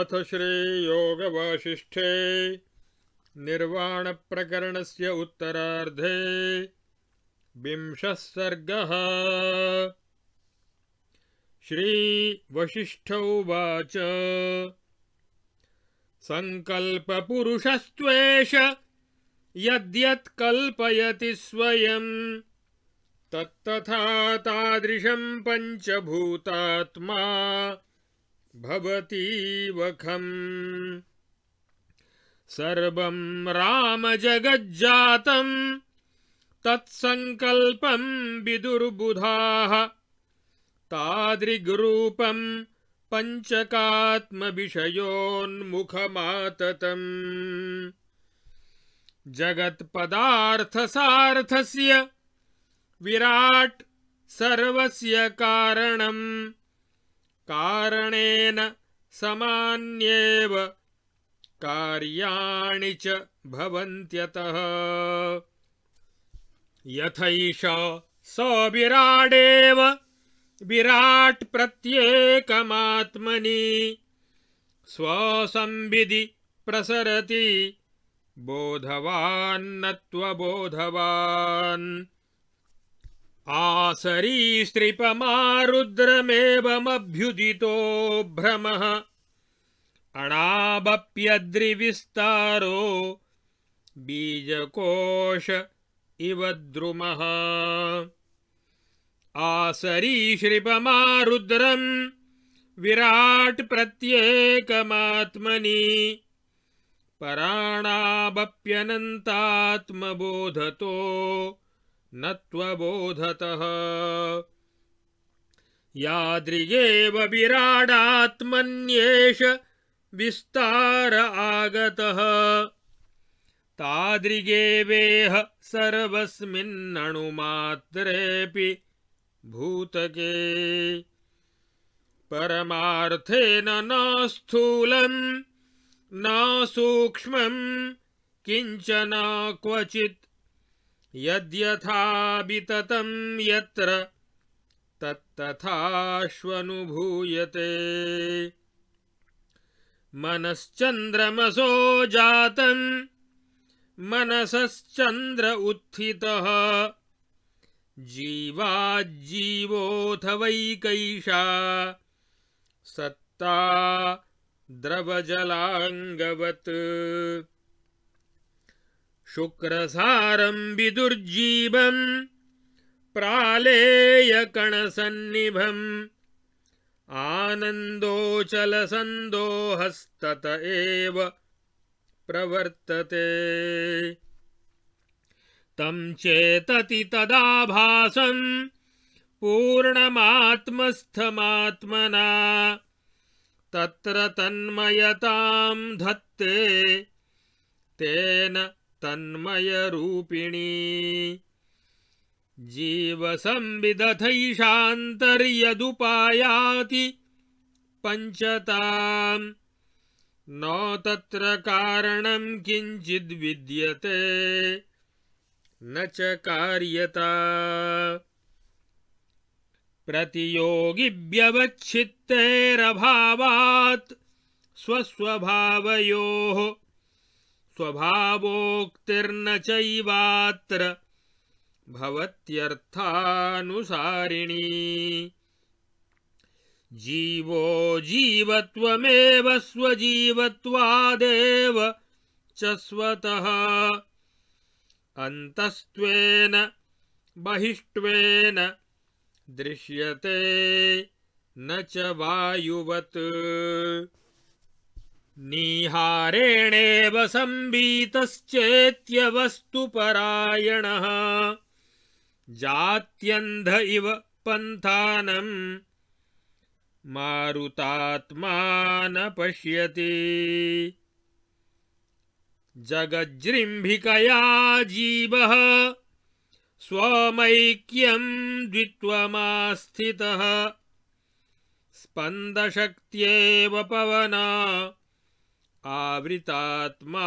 अथ वाशिष्ठे निर्वाण प्रकरण से उत्तराधे विंशः सर्गः श्रीवसिष्ठ उवाच सङ्कल्पपुरुषस्त्वेष यद्यत् कल्पयति स्वयम् तत्तथा तादृशं पंचभूतात्मा भवतीवखम् सर्वं रामजगज्जातं तत्सङ्कल्पं विदुर्बुधाः तादृग्रूपं पञ्चकात्मविषयोन्मुखमाततम् जगत्पदार्थसार्थस्य विराट् सर्वस्य कारणम् कारणेन समान्येव कार्याणि च भवन्त्यतः यथैषा स विराडेव विराट् प्रत्येकमात्मनि स्वसंविधि प्रसरति बोधवान्नत्वबोधवान् आसरी श्रीपमारुद्रमेवमभ्युदितो भ्रमः अणाबप्यद्रिविस्तारो बीजकोश इव द्रुमः आसरी विराट् प्रत्येकमात्मनि पराणाबप्यनन्तात्मबोधतो न त्वबोधतः यादृगेव विराडात्मन्येष विस्तार आगतः तादृगेवेह सर्वस्मिन्नणुमात्रेऽपि भूतके परमार्थेन न स्थूलम् ना सूक्ष्मम् क्वचित् यद्यथा यत्र तत्तथाश्वनुभूयते मनश्चन्द्रमसो जातम् मनसश्चन्द्र उत्थितः जीवाज्जीवोऽथ वैकैषा सत्ता द्रवजलाङ्गवत् शुक्रसारं विदुर्जीवम् प्रालेयकणसन्निभम् आनन्दोचलसन्दोहस्तत एव प्रवर्तते तं चेतति तदाभासम् पूर्णमात्मस्थमात्मना तत्र तन्मयताम् धत्ते तेन तन्मयरूपिणी जीवसंविदथैषान्तर्यदुपायाति पञ्चताम् न तत्र कारणम् किञ्चिद्विद्यते न च कार्यता प्रतियोगिव्यवच्छित्तेरभावात् स्वस्वभावयोः स्वभावोक्तिर्न चैवात्र भवत्यर्थानुसारिणी जीवो जीवत्वमेव स्वजीवत्वादेव च स्वतः अन्तस्त्वेन बहिष्ट्वेन दृश्यते न च वायुवत् निहारेणेव संवीतश्चेत्यवस्तुपरायणः जात्यन्ध इव पन्थानम् मारुतात्मा न पश्यति जगज्जृम्भिकया जीवः स्वमैक्यम् द्वित्वमास्थितः स्पन्दशक्त्येव पवना आवृतात्मा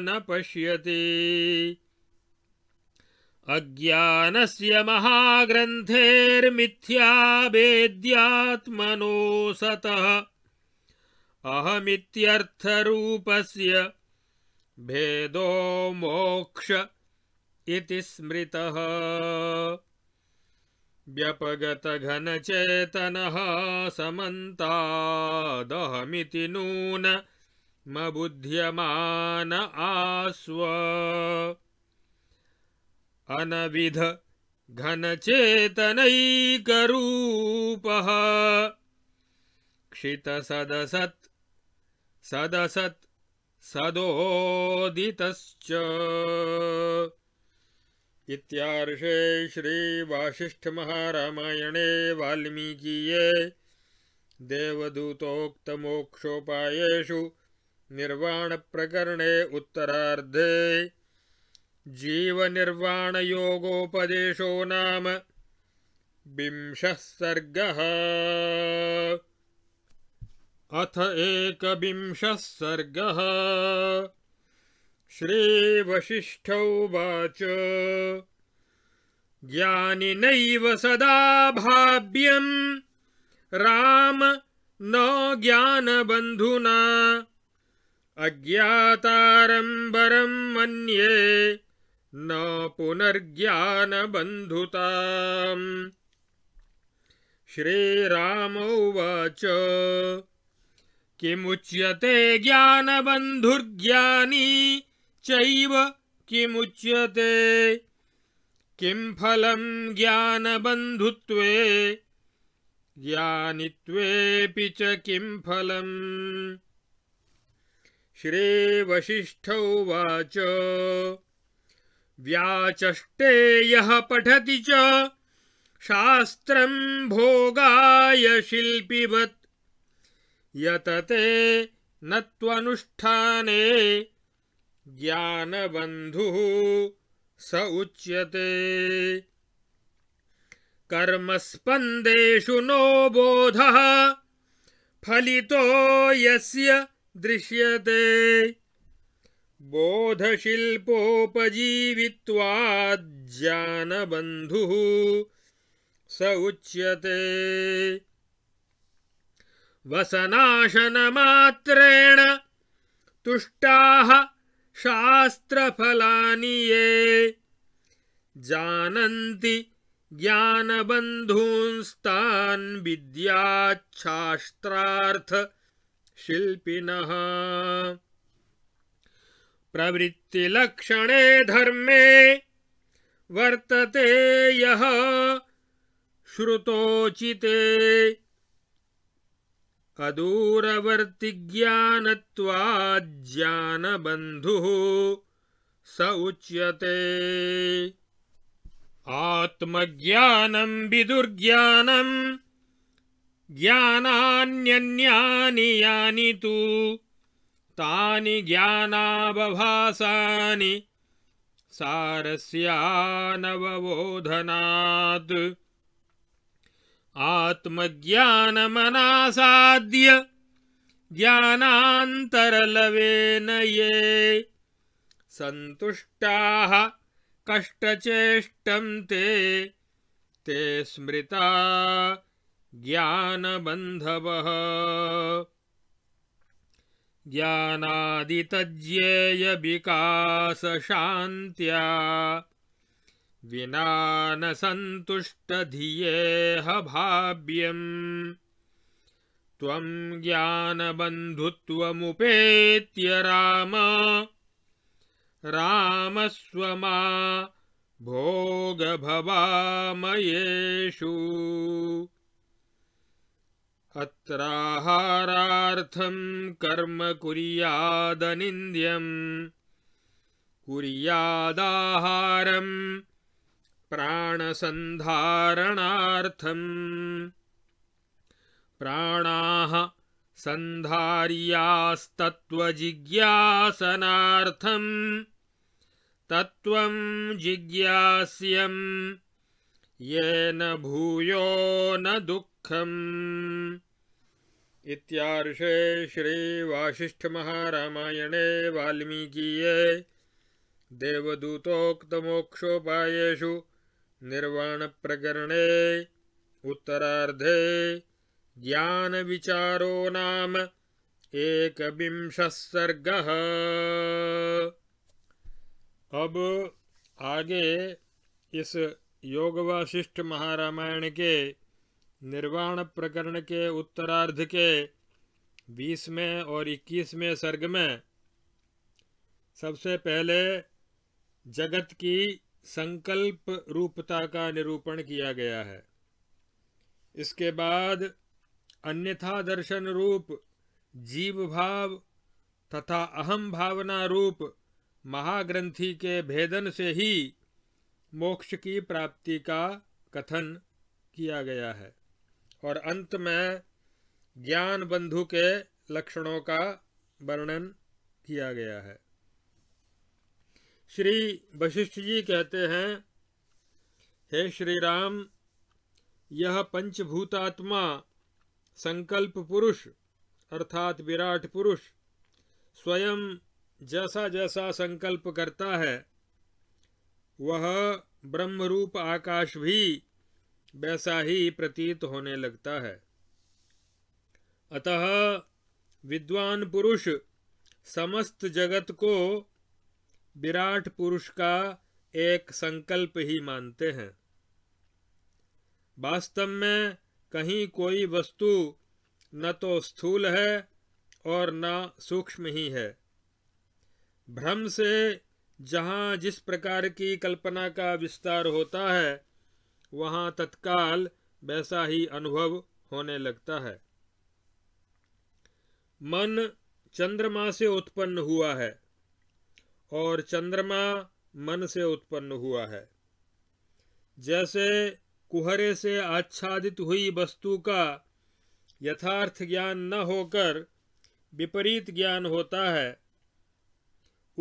न पश्यति अज्ञानस्य महाग्रन्थेर्मिथ्या सतः अहमित्यर्थरूपस्य भेदो मोक्ष इति स्मृतः व्यपगतघनचेतनः समन्तादहमिति नून मबुध्यमान आस्व अनविध घनचेतनैकरूपः क्षितसदसत् सदसत् सदोदित इत्यार्षे श्री श्रीवासिष्ठमहारामायणे वाल्मीकिये मोक्षोपायेषु निर्वाणप्रकरणे उत्तरार्धे जीवनिर्वाणयोगोपदेशो नाम विंशः सर्गः अथ एकविंशः सर्गः नैव ज्ञानिनैव भाव्यम् राम न ज्ञानबन्धुना अज्ञातारम्बरम् मन्ये न पुनर्ज्ञानबन्धुताम् श्रीराम उवाच किमुच्यते ज्ञानबन्धुर्ज्ञानी चैव किमुच्यते किम् फलम् ज्ञानबन्धुत्वे ज्ञानित्वेऽपि च किम् फलम् श्रीवशिष्ठ उवाच व्याचष्टे यः पठति च शास्त्रम् भोगाय शिल्पिवत् यतते न ज्ञानबंधु ज्ञानबन्धुः स उच्यते कर्मस्पन्देषु नो बोध फलि यस्य दृश्यते बोधशिल्पोपजीवित्वाज्ञानबन्धुः स उच्यते वसनाशनमात्रेण तुष्टाः शास्त्रफलानि ये जानन्ति ज्ञानबन्धूंस्तान् विद्याच्छास्त्रार्थ शिल्पिनः प्रवृत्तिलक्षणे धर्मे वर्तते यः श्रुतोचिते अदूरवर्तिज्ञानत्वाज्ज्ञानबन्धुः स उच्यते आत्मज्ञानं विदुर्ज्ञानम् ज्ञानान्यन्यानि यानि तु तानि ज्ञानावभासानि सारस्यानवबोधनात् आत्मज्ञानमनासाद्य ज्ञानान्तरलवेन ये सन्तुष्टाः कष्टचेष्टं ते ते स्मृता ज्ञानबन्धवः ज्ञानादितज्येयविकासशान्त्या विना न भाव्यम् त्वम् ज्ञानबन्धुत्वमुपेत्य राम रामस्वमा भोगभवामयेषु अत्राहारार्थम् कर्म कुर्यादनिन्द्यम् कुर्यादाहारम् प्राणसन्धारणार्थम् प्राणाः सन्धार्यास्तत्त्वजिज्ञासनार्थम् तत्त्वम् जिज्ञास्यम् येन भूयो न दुःखम् इत्यार्षे महारामायणे वाल्मीकिये देवदूतोक्तमोक्षोपायेषु प्रकरणे उत्तरार्धे विचारो नाम एकविंशः सर्गः अब आगे इस योग महारामायण के निर्वाण प्रकरण के उत्तरार्ध के बीसवें और इक्कीसवें सर्ग में सबसे पहले जगत की संकल्प रूपता का निरूपण किया गया है इसके बाद अन्यथा दर्शन रूप जीव भाव तथा अहम भावना रूप महाग्रंथि के भेदन से ही मोक्ष की प्राप्ति का कथन किया गया है और अंत में ज्ञान बंधु के लक्षणों का वर्णन किया गया है श्री वशिष्ठ जी कहते हैं हे श्री राम यह पंचभूतात्मा संकल्प पुरुष अर्थात विराट पुरुष स्वयं जैसा जैसा संकल्प करता है वह ब्रह्मरूप आकाश भी वैसा ही प्रतीत होने लगता है अतः विद्वान पुरुष समस्त जगत को विराट पुरुष का एक संकल्प ही मानते हैं वास्तव में कहीं कोई वस्तु न तो स्थूल है और न सूक्ष्म ही है भ्रम से जहाँ जिस प्रकार की कल्पना का विस्तार होता है वहां तत्काल वैसा ही अनुभव होने लगता है मन चंद्रमा से उत्पन्न हुआ है और चंद्रमा मन से उत्पन्न हुआ है जैसे कुहरे से आच्छादित हुई वस्तु का यथार्थ ज्ञान न होकर विपरीत ज्ञान होता है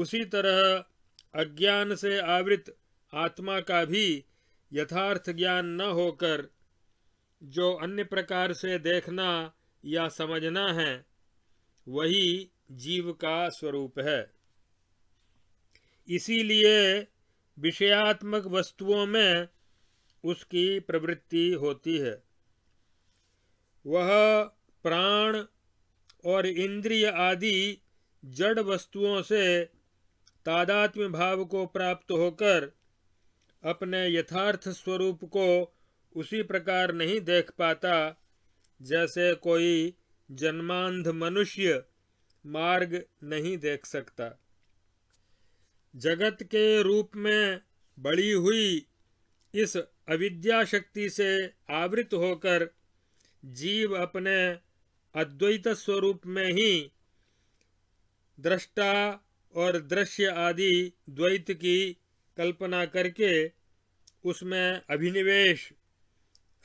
उसी तरह अज्ञान से आवृत आत्मा का भी यथार्थ ज्ञान न होकर जो अन्य प्रकार से देखना या समझना है वही जीव का स्वरूप है इसीलिए विषयात्मक वस्तुओं में उसकी प्रवृत्ति होती है वह प्राण और इंद्रिय आदि जड़ वस्तुओं से तादात्म्य भाव को प्राप्त होकर अपने यथार्थ स्वरूप को उसी प्रकार नहीं देख पाता जैसे कोई जन्मांध मनुष्य मार्ग नहीं देख सकता जगत के रूप में बड़ी हुई इस अविद्या शक्ति से आवृत होकर जीव अपने अद्वैत स्वरूप में ही दृष्टा और दृश्य आदि द्वैत की कल्पना करके उसमें अभिनिवेश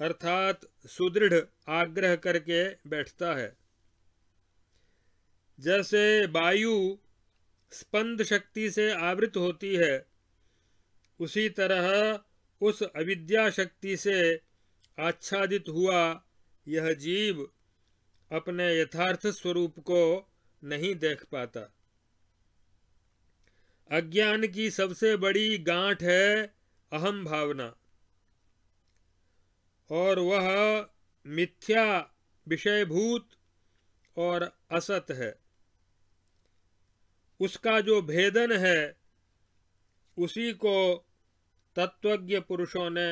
अर्थात सुदृढ़ आग्रह करके बैठता है जैसे वायु स्पंद शक्ति से आवृत होती है उसी तरह उस अविद्या शक्ति से आच्छादित हुआ यह जीव अपने यथार्थ स्वरूप को नहीं देख पाता अज्ञान की सबसे बड़ी गांठ है अहम भावना और वह मिथ्या विषयभूत और असत है उसका जो भेदन है उसी को तत्वज्ञ पुरुषों ने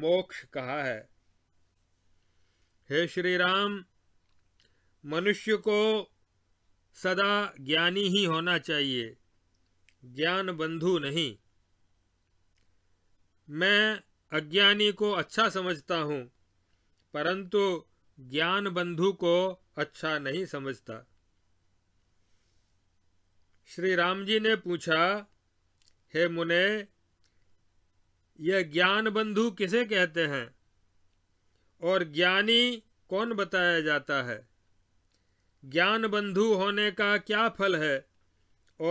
मोक्ष कहा है हे श्री राम मनुष्य को सदा ज्ञानी ही होना चाहिए ज्ञान बंधु नहीं मैं अज्ञानी को अच्छा समझता हूँ परंतु ज्ञान बंधु को अच्छा नहीं समझता श्री राम जी ने पूछा हे मुने यह ज्ञान बंधु किसे कहते हैं और ज्ञानी कौन बताया जाता है ज्ञान बंधु होने का क्या फल है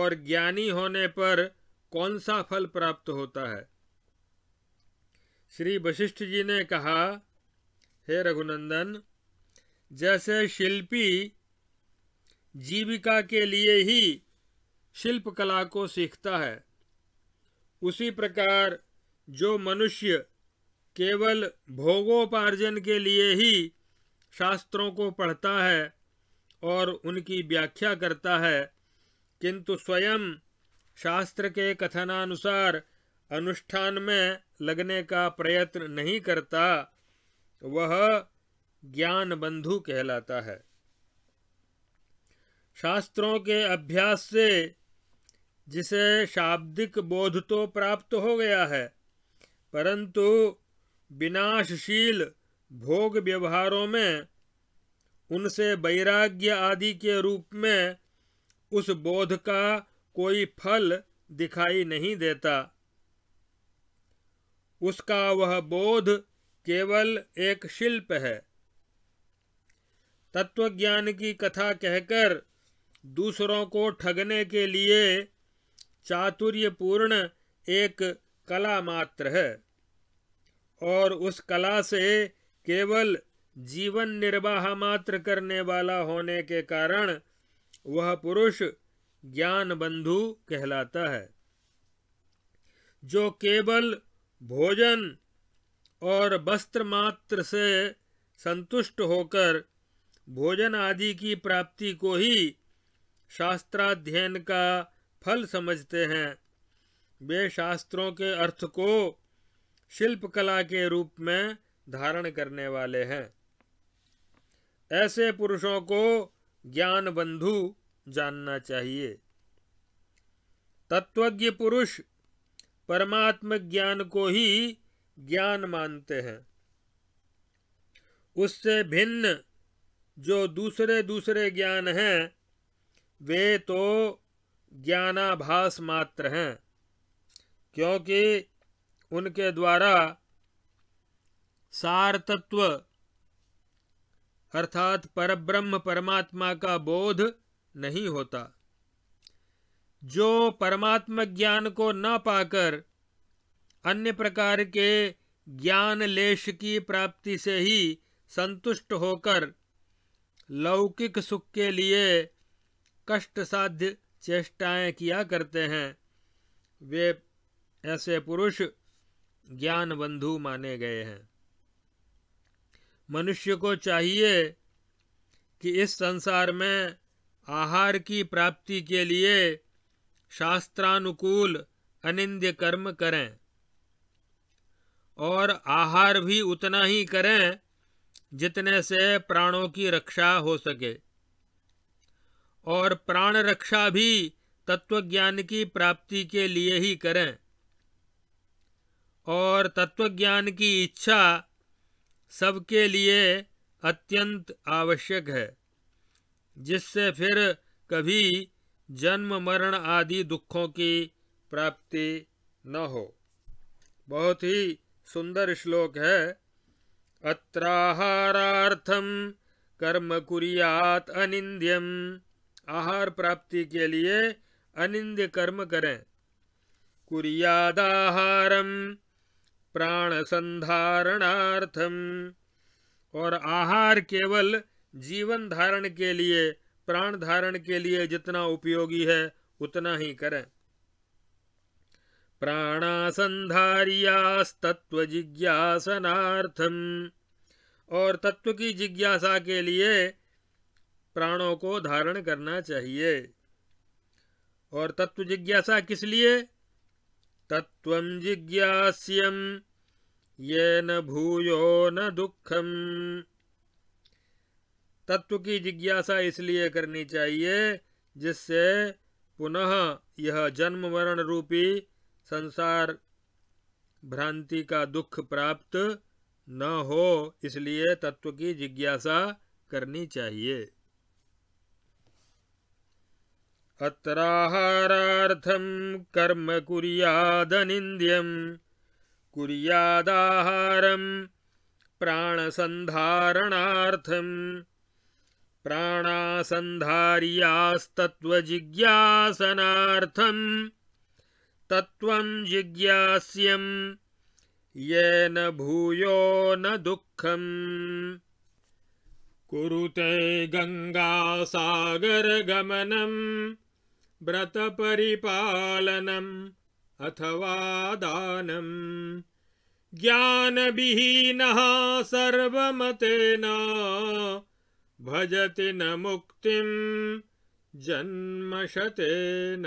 और ज्ञानी होने पर कौन सा फल प्राप्त होता है श्री वशिष्ठ जी ने कहा हे रघुनंदन जैसे शिल्पी जीविका के लिए ही शिल्प कला को सीखता है उसी प्रकार जो मनुष्य केवल भोगोपार्जन के लिए ही शास्त्रों को पढ़ता है और उनकी व्याख्या करता है किंतु स्वयं शास्त्र के कथनानुसार अनुष्ठान में लगने का प्रयत्न नहीं करता वह ज्ञान बंधु कहलाता है शास्त्रों के अभ्यास से जिसे शाब्दिक बोध तो प्राप्त हो गया है परंतु विनाशशील भोग व्यवहारों में उनसे वैराग्य आदि के रूप में उस बोध का कोई फल दिखाई नहीं देता उसका वह बोध केवल एक शिल्प है तत्वज्ञान की कथा कहकर दूसरों को ठगने के लिए चातुर्यपूर्ण एक कला मात्र है और उस कला से केवल जीवन निर्वाह मात्र करने वाला होने के कारण वह पुरुष ज्ञान बंधु कहलाता है जो केवल भोजन और वस्त्र मात्र से संतुष्ट होकर भोजन आदि की प्राप्ति को ही शास्त्राध्ययन का फल समझते हैं वे शास्त्रों के अर्थ को शिल्पकला के रूप में धारण करने वाले हैं ऐसे पुरुषों को ज्ञान बंधु जानना चाहिए तत्वज्ञ पुरुष परमात्म ज्ञान को ही ज्ञान मानते हैं उससे भिन्न जो दूसरे दूसरे ज्ञान हैं वे तो ज्ञानाभास मात्र हैं क्योंकि उनके द्वारा सार तत्व अर्थात परब्रह्म परमात्मा का बोध नहीं होता जो परमात्म ज्ञान को न पाकर अन्य प्रकार के ज्ञान लेश की प्राप्ति से ही संतुष्ट होकर लौकिक सुख के लिए कष्ट साध्य चेष्टाएं किया करते हैं वे ऐसे पुरुष ज्ञान बंधु माने गए हैं मनुष्य को चाहिए कि इस संसार में आहार की प्राप्ति के लिए शास्त्रानुकूल अनिंद्य कर्म करें और आहार भी उतना ही करें जितने से प्राणों की रक्षा हो सके और प्राण रक्षा भी तत्वज्ञान की प्राप्ति के लिए ही करें और तत्वज्ञान की इच्छा सबके लिए अत्यंत आवश्यक है जिससे फिर कभी जन्म मरण आदि दुखों की प्राप्ति न हो बहुत ही सुंदर श्लोक है अत्राहाराथम कर्म कुरियात अनिंद्यम आहार प्राप्ति के लिए अनिंद्य कर्म करें कुरियादाहारम प्राण संधारणार्थम और आहार केवल जीवन धारण के लिए प्राण धारण के लिए जितना उपयोगी है उतना ही करें प्राणासंधारियास्तत्व जिज्ञासनार्थम और तत्व की जिज्ञासा के लिए प्राणों को धारण करना चाहिए और तत्व जिज्ञासा किस लिए तत्व जिज्ञास्यम ये न भूयो न दुखम तत्व की जिज्ञासा इसलिए करनी चाहिए जिससे पुनः यह जन्म मरण रूपी संसार भ्रांति का दुख प्राप्त न हो इसलिए तत्व की जिज्ञासा करनी चाहिए अत्राहाराथम कर्म कुर्यादनिन्द्यं कुर्यादाहारं प्राणसन्धारणार्थं प्राणासन्धार्यास्तत्त्वजिज्ञासनार्थम् तत्त्वम् जिज्ञास्यम् येन भूयो न दुःखम् कुरुते गङ्गासागरगमनम् व्रतपरिपालनम् अथवा दानम् ज्ञानविहीनः सर्वमतेना भजति न मुक्तिम् जन्मशतेन